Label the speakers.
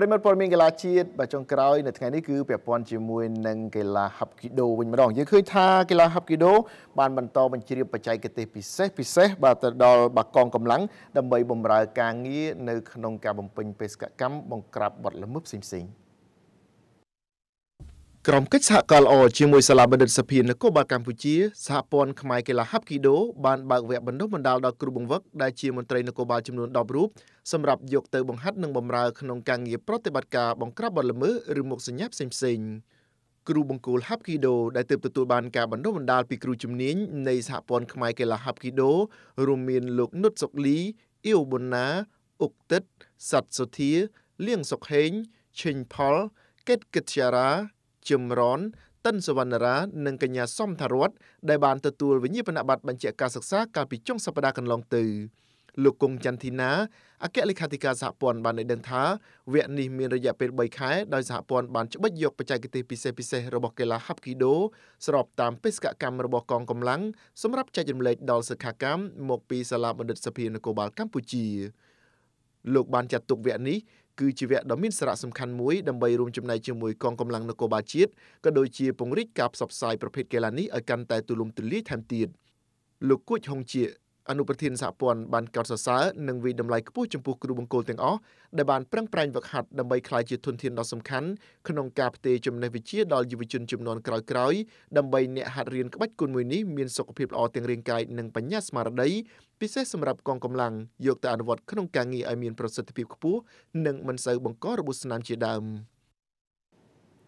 Speaker 1: ប្រិមត្តពលមានកីឡាជាតិបាទចុងក្រោយនៅថ្ងៃនេះគឺពាក់ព័ន្ធជាមួយនឹងកីឡាហាប់គីដូវិញម្ដងយើងឃើញថាកីឡាហាប់គីដូ បានបន្តបញ្ជ្រាបបច្ចេកទេសពិសេសពិសេសបាទទៅដល់បាកងកម្លាំងដើម្បីបម្រើការងារនៅក្នុងការបំពេញបេសកកម្មបង្ក្រាបបទល្មើសផ្សេងៗ។ក្រុមកិច្ចសហការល្អជាមួយសាលាបណ្ឌិតសភានគរបាលកម្ពុជាសហព័ន្ធខ្មែរកីឡាហាប់គីដូបានបើកវគ្គបណ្ដុះបណ្ដាលដល់គ្រូបង្វឹកដែលជាមន្ត្រីនគរបាលចំនួន10រូបសម្រាប់យកទៅបង្ហាត់និងបម្រើក្នុងការងារប្រតិបត្តិការបង្ក្រាបបទល្មើសឬមុខសញ្ញាផ្សេងៗគ្រូបង្គោលហាប់គីដូដែលទើបទទួលបានការបណ្ដុះបណ្ដាលពីគ្រូជំនាញនៃសហព័ន្ធខ្មែរកីឡាហាប់គីដូរួមមានលោកនុតសុកលីអ៊ីវប៊ុនណាអុកទឹកសាត់សុធាលៀងសុកហេងឈិញផលកេតកិតជារាចម្រនតិនសវណ្ណរា និងកញ្ញាសំថារតដែលបានទទួលវិញ្ញាបនបត្របញ្ជាការសិក្សាកាលពីចុងសប្តាហ៍កន្លងទៅលោកគង់ចន្ទធីណាអគ្គលេខាធិការសហព័ន្ធបានឲ្យដឹងថាវគ្គនេះមានរយៈពេល3ខែដោយសហព័ន្ធបានច្បិចយកបច្ចេកទេសពិសេសពិសេសរបស់កីឡា Hapkido ស្របតាមបេសកកម្មរបស់កងកម្លាំងសម្រាប់ចែករំលែកដល់សិក្ខាកាមមកពីសាលាបណ្ឌិតសភានគរបាលកម្ពុជាលោកបានចាត់ទុកវគ្គនេះគឺជាវគ្គដ៏មានសារៈសំខាន់មួយដើម្បីរួមចំណែកជាមួយកងកម្លាំងនគរបាលជាតិក៏ដូចជាពង្រីកការផ្សព្វផ្សាយប្រភេទកីឡានេះឲ្យកាន់តែទូលំទូលាយថែមទៀតលោកគួចហុងជាអនុប្រធានសហព័ន្ធបានកោតសរសើរនិងវិតម្លៃខ្ពស់ចំពោះគ្រូបង្គោលទាំងអស់ដែលបានប្រឹងប្រែងហ្វឹកហាត់ដើម្បីក្លាយជាធនធានដ៏សំខាន់ក្នុងការផ្ទេរចំណេះវិជ្ជាដល់យុវជនចំនួនក្រោយៗដើម្បីអ្នកហាត់រៀនក្បាច់គុនមួយនេះមានសុខភាពល្អទាំងរាងកាយនិងបញ្ញាស្មារតីពិសេសសម្រាប់កងកម្លាំងយកទៅអនុវត្តក្នុងការងារឲ្យមានប្រសិទ្ធភាពខ្ពស់និងមិនសូវបង្ករបួសស្នាមជាដើម។